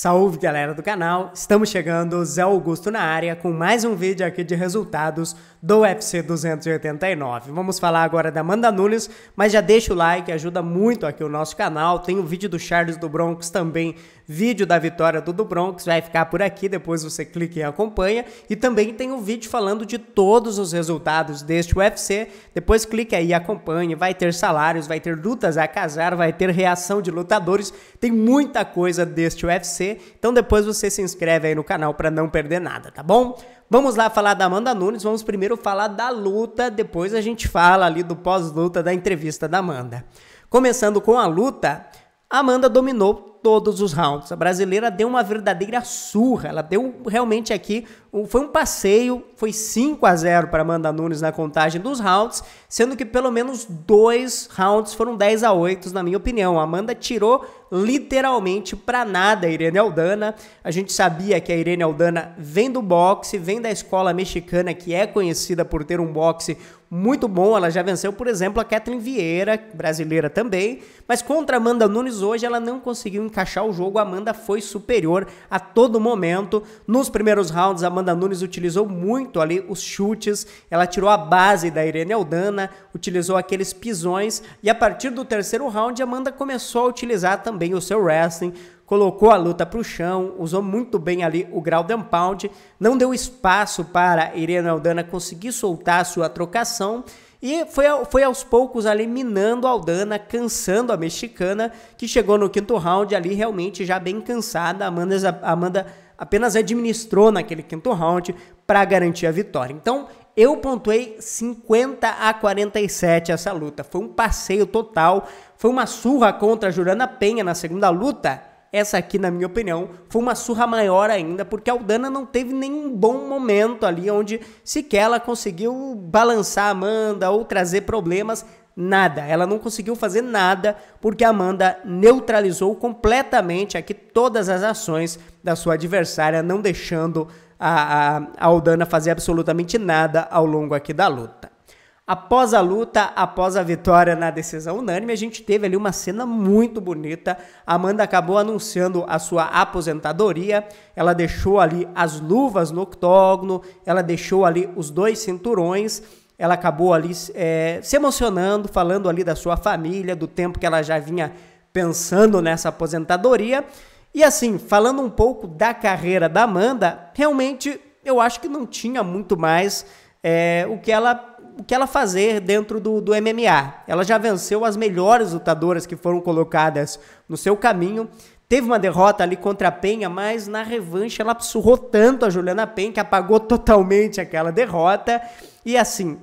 Salve galera do canal, estamos chegando, Zé Augusto na área com mais um vídeo aqui de resultados do UFC 289. Vamos falar agora da Amanda Nunes, mas já deixa o like, ajuda muito aqui o nosso canal. Tem o vídeo do Charles do Bronx também, vídeo da vitória do do Bronx, vai ficar por aqui, depois você clica e acompanha. E também tem o um vídeo falando de todos os resultados deste UFC, depois clica aí e acompanha. Vai ter salários, vai ter lutas a casar, vai ter reação de lutadores, tem muita coisa deste UFC fazer. Então depois você se inscreve aí no canal para não perder nada, tá bom? Vamos lá falar da Amanda Nunes, vamos primeiro falar da luta, depois a gente fala ali do pós-luta da entrevista da Amanda. Começando com a luta, Amanda dominou todos os rounds. A brasileira deu uma verdadeira surra. Ela deu realmente aqui. Foi um passeio. Foi 5 a 0 para Amanda Nunes na contagem dos rounds. Sendo que pelo menos dois rounds foram 10 a 8, na minha opinião. A Amanda tirou literalmente para nada a Irene Aldana. A gente sabia que a Irene Aldana vem do boxe, vem da escola mexicana que é conhecida por ter um boxe muito bom. Ela já venceu, por exemplo, a Kathleen Vieira, brasileira também. Mas contra a Amanda Nunes hoje ela não conseguiu encaixar o jogo. A Amanda foi superior a todo momento. Nos primeiros rounds, a Amanda Nunes utilizou muito ali os chutes. Ela tirou a base da Irene Aldana, utilizou aqueles pisões. E a partir do terceiro round, a Amanda começou a utilizar também o seu wrestling colocou a luta para o chão, usou muito bem ali o ground pound, não deu espaço para Irene Aldana conseguir soltar a sua trocação. E foi, foi aos poucos ali minando a Aldana, cansando a mexicana, que chegou no quinto round ali realmente já bem cansada. Amanda, Amanda apenas administrou naquele quinto round para garantir a vitória. Então eu pontuei 50 a 47 essa luta. Foi um passeio total. Foi uma surra contra a Jurana Penha na segunda luta essa aqui, na minha opinião, foi uma surra maior ainda, porque a Aldana não teve nenhum bom momento ali onde sequer ela conseguiu balançar a Amanda ou trazer problemas. Nada, ela não conseguiu fazer nada porque a Amanda neutralizou completamente aqui todas as ações da sua adversária, não deixando a, a, a Aldana fazer absolutamente nada ao longo aqui da luta. Após a luta, após a vitória na decisão unânime, a gente teve ali uma cena muito bonita. Amanda acabou anunciando a sua aposentadoria. Ela deixou ali as luvas no octógono, ela deixou ali os dois cinturões. Ela acabou ali é, se emocionando, falando ali da sua família, do tempo que ela já vinha pensando nessa aposentadoria. E assim, falando um pouco da carreira da Amanda, realmente eu acho que não tinha muito mais é, o que ela o que ela fazer dentro do, do MMA. Ela já venceu as melhores lutadoras que foram colocadas no seu caminho. Teve uma derrota ali contra a Penha, mas na revanche ela surrou tanto a Juliana Penha que apagou totalmente aquela derrota. E assim,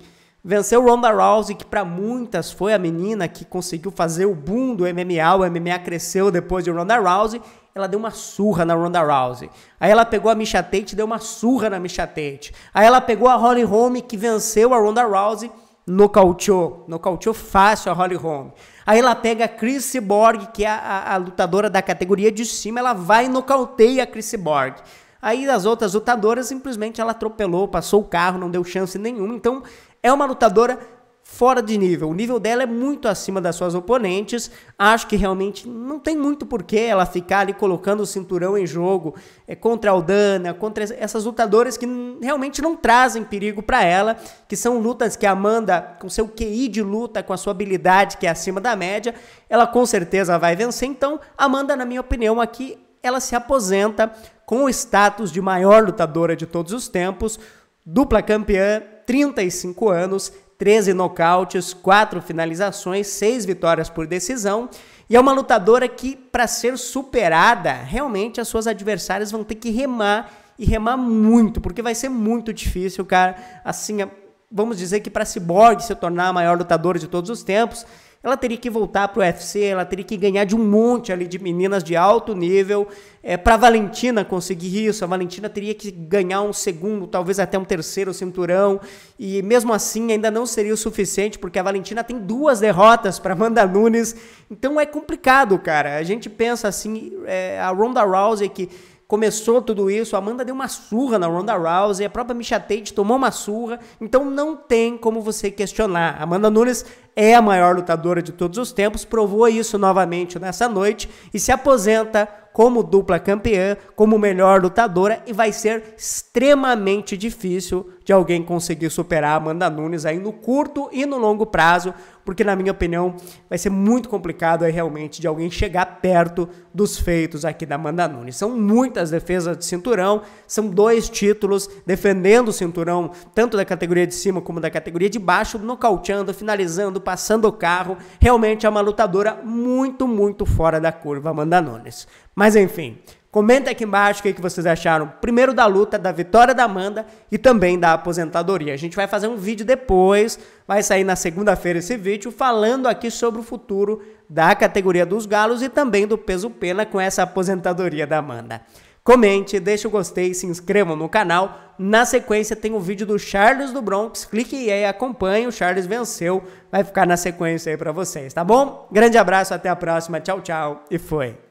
Venceu Ronda Rousey, que para muitas foi a menina que conseguiu fazer o boom do MMA. O MMA cresceu depois de Ronda Rousey. Ela deu uma surra na Ronda Rousey. Aí ela pegou a Misha Tate e deu uma surra na Misha Tate. Aí ela pegou a Holly Holm, que venceu a Ronda Rousey, nocauteou. Nocauteou fácil a Holly Holm. Aí ela pega a Chris Borg, que é a, a, a lutadora da categoria de cima. Ela vai e nocauteia a Chris Borg. Aí as outras lutadoras simplesmente ela atropelou, passou o carro, não deu chance nenhuma. Então é uma lutadora fora de nível. O nível dela é muito acima das suas oponentes. Acho que realmente não tem muito porquê ela ficar ali colocando o cinturão em jogo é, contra a Aldana, contra essas lutadoras que realmente não trazem perigo para ela, que são lutas que a Amanda, com seu QI de luta, com a sua habilidade que é acima da média, ela com certeza vai vencer. Então, Amanda, na minha opinião, aqui ela se aposenta com o status de maior lutadora de todos os tempos, dupla campeã 35 anos, 13 nocautes, 4 finalizações, 6 vitórias por decisão. E é uma lutadora que, para ser superada, realmente as suas adversárias vão ter que remar e remar muito, porque vai ser muito difícil, cara. Assim, é, vamos dizer que para Cyborg se tornar a maior lutadora de todos os tempos, ela teria que voltar pro UFC, ela teria que ganhar de um monte ali de meninas de alto nível. É, para Valentina conseguir isso, a Valentina teria que ganhar um segundo, talvez até um terceiro cinturão. E mesmo assim ainda não seria o suficiente, porque a Valentina tem duas derrotas para Amanda Nunes. Então é complicado, cara. A gente pensa assim, é, a Ronda Rousey que começou tudo isso, a Amanda deu uma surra na Ronda Rousey, a própria Misha Tate tomou uma surra, então não tem como você questionar. Amanda Nunes é a maior lutadora de todos os tempos, provou isso novamente nessa noite e se aposenta como dupla campeã, como melhor lutadora e vai ser extremamente difícil de alguém conseguir superar a Amanda Nunes aí no curto e no longo prazo, porque na minha opinião vai ser muito complicado aí realmente de alguém chegar perto dos feitos aqui da Amanda Nunes. São muitas defesas de cinturão, são dois títulos defendendo o cinturão, tanto da categoria de cima como da categoria de baixo, nocauteando, finalizando, passando o carro. Realmente é uma lutadora muito, muito fora da curva, Amanda Nunes. Mas mas enfim, comenta aqui embaixo o que, vocês acharam. Primeiro da luta, da vitória da Amanda e também da aposentadoria. A gente vai fazer um vídeo depois, vai sair na segunda-feira esse vídeo, falando aqui sobre o futuro da categoria dos galos e também do peso pena com essa aposentadoria da Amanda. Comente, deixe o gostei, se inscrevam no canal. Na sequência tem o vídeo do Charles do Bronx. Clique aí, acompanhe. O Charles venceu. Vai ficar na sequência aí para vocês, tá bom? Grande abraço, até a próxima. Tchau, tchau e foi.